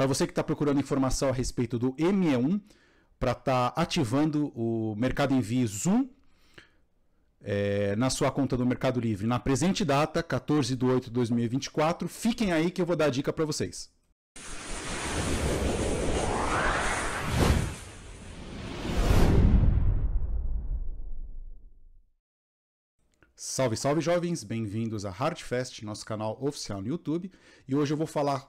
Para você que está procurando informação a respeito do ME1, para estar tá ativando o Mercado Envio Zoom é, na sua conta do Mercado Livre na presente data, 14 de 8 de 2024. Fiquem aí que eu vou dar a dica para vocês. Salve, salve jovens, bem-vindos a Hardfest, nosso canal oficial no YouTube, e hoje eu vou falar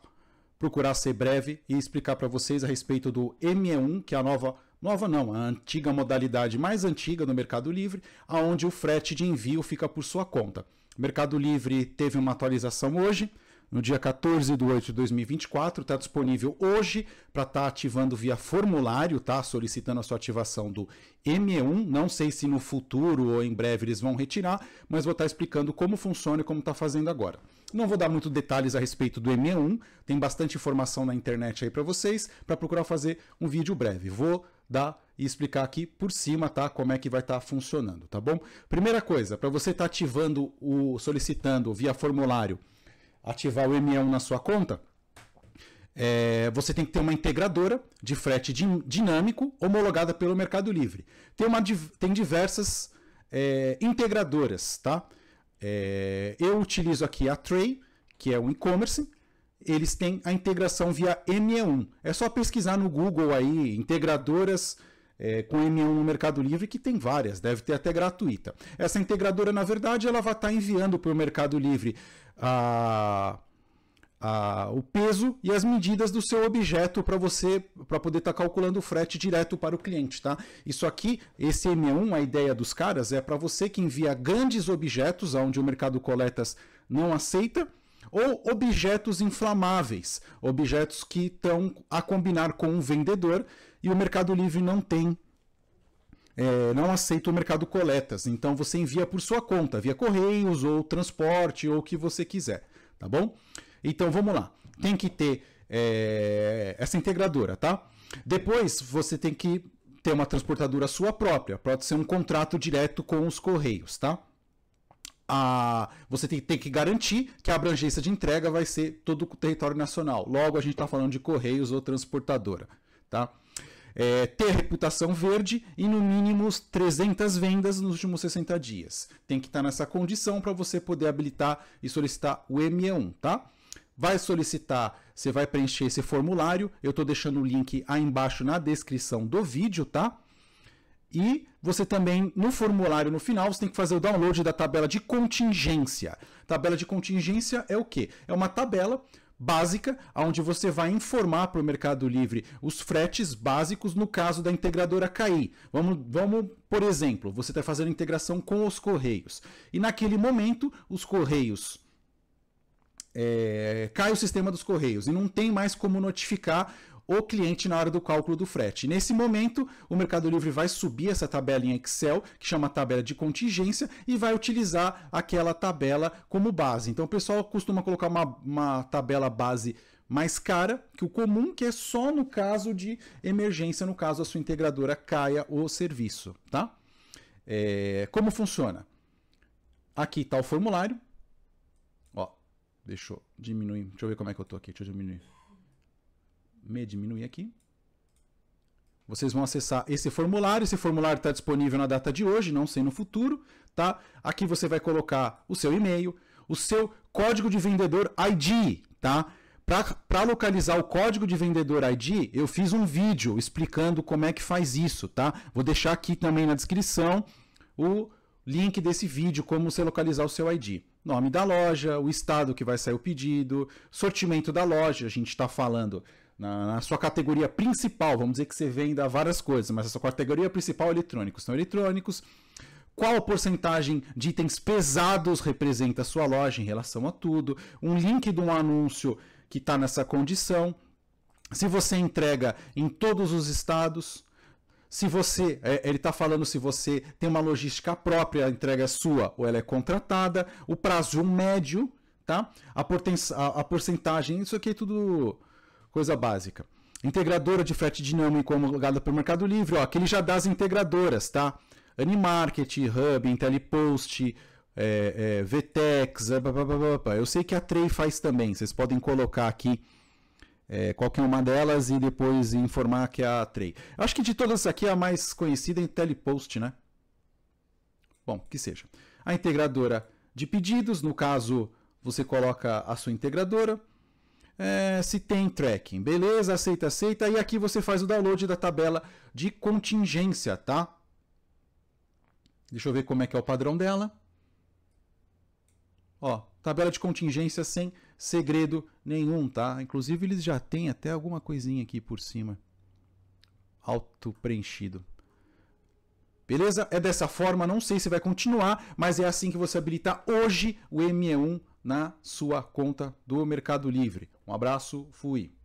procurar ser breve e explicar para vocês a respeito do ME1, que é a nova nova não, a antiga modalidade mais antiga do Mercado Livre, aonde o frete de envio fica por sua conta. O Mercado Livre teve uma atualização hoje no dia 14 de 8 de 2024, está disponível hoje para estar tá ativando via formulário, tá? Solicitando a sua ativação do ME1. Não sei se no futuro ou em breve eles vão retirar, mas vou estar tá explicando como funciona e como está fazendo agora. Não vou dar muito detalhes a respeito do ME1, tem bastante informação na internet aí para vocês, para procurar fazer um vídeo breve. Vou dar e explicar aqui por cima, tá? Como é que vai estar tá funcionando, tá bom? Primeira coisa, para você estar tá ativando o solicitando via formulário ativar o M1 na sua conta, é, você tem que ter uma integradora de frete din dinâmico homologada pelo Mercado Livre. Tem, uma, tem diversas é, integradoras, tá? É, eu utilizo aqui a Tray, que é um e-commerce. Eles têm a integração via ME1. É só pesquisar no Google aí, integradoras é, com M1 no Mercado Livre, que tem várias, deve ter até gratuita. Essa integradora, na verdade, ela vai estar tá enviando para o Mercado Livre a, a, o peso e as medidas do seu objeto para você para poder estar tá calculando o frete direto para o cliente, tá? Isso aqui, esse M1, a ideia dos caras é para você que envia grandes objetos aonde o mercado coletas não aceita ou objetos inflamáveis, objetos que estão a combinar com um vendedor e o Mercado Livre não tem é, não aceita o mercado coletas. Então você envia por sua conta, via correios ou transporte ou o que você quiser, tá bom? Então vamos lá. Tem que ter é, essa integradora, tá? Depois você tem que ter uma transportadora sua própria. Pode ser um contrato direto com os correios, tá? a, você tem, tem, que garantir que a abrangência de entrega vai ser todo o território nacional. Logo, a gente está falando de correios ou transportadora. Tá? É, ter reputação verde e no mínimo 300 vendas nos últimos 60 dias. Tem que estar tá nessa condição para você poder habilitar e solicitar o ME1, tá? Vai solicitar, você vai preencher esse formulário. Eu estou deixando o link aí embaixo na descrição do vídeo, tá? E você também, no formulário no final, você tem que fazer o download da tabela de contingência. Tabela de contingência é o quê? É uma tabela básica, onde você vai informar para o Mercado Livre os fretes básicos no caso da integradora cair. Vamos, vamos, por exemplo, você está fazendo integração com os Correios. E naquele momento, os Correios. É, cai o sistema dos Correios e não tem mais como notificar o cliente na hora do cálculo do frete. Nesse momento, o Mercado Livre vai subir essa tabela em Excel, que chama tabela de contingência, e vai utilizar aquela tabela como base. Então o pessoal costuma colocar uma, uma tabela base mais cara que o comum, que é só no caso de emergência, no caso a sua integradora caia o serviço, tá? É, como funciona? Aqui está o formulário. Ó, deixa eu diminuir. Deixa eu ver como é que eu estou aqui. Deixa eu diminuir me diminuir aqui. Vocês vão acessar esse formulário. Esse formulário está disponível na data de hoje, não sei no futuro. Tá? Aqui você vai colocar o seu e-mail, o seu código de vendedor ID. Tá? Para localizar o código de vendedor ID, eu fiz um vídeo explicando como é que faz isso. Tá? Vou deixar aqui também na descrição o link desse vídeo, como você localizar o seu ID nome da loja, o estado que vai sair o pedido, sortimento da loja, a gente está falando na, na, sua categoria principal, vamos dizer que você venda várias coisas, mas a sua categoria principal é eletrônicos. são então, eletrônicos, qual a porcentagem de itens pesados representa a sua loja em relação a tudo, um link de um anúncio que está nessa condição, se você entrega em todos os estados, se você, é, ele está falando se você tem uma logística própria, a entrega é sua ou ela é contratada, o prazo médio, tá? A, porten, a, a porcentagem, isso aqui é tudo coisa básica. Integradora de frete dinâmico homologada pelo Mercado Livre, ó, aquele já das integradoras, tá? Animarket, Hub, Intellipost, é, é, Vtex, blá, blá, blá, blá, eu sei que a Trey faz também, vocês podem colocar aqui é, qualquer uma delas e depois informar que é a Trey. Acho que de todas aqui é a mais conhecida é Intellipost, né? Bom, que seja. A integradora de pedidos, no caso, você coloca a sua integradora é, se tem tracking. Beleza, aceita, aceita. E aqui você faz o download da tabela de contingência, tá? Deixa eu ver como é que é o padrão dela. Ó, tabela de contingência sem segredo nenhum, tá? Inclusive eles já têm até alguma coisinha aqui por cima. Auto preenchido. Beleza? É dessa forma, não sei se vai continuar, mas é assim que você habilita hoje o ME1 na sua conta do Mercado Livre. Um abraço, fui.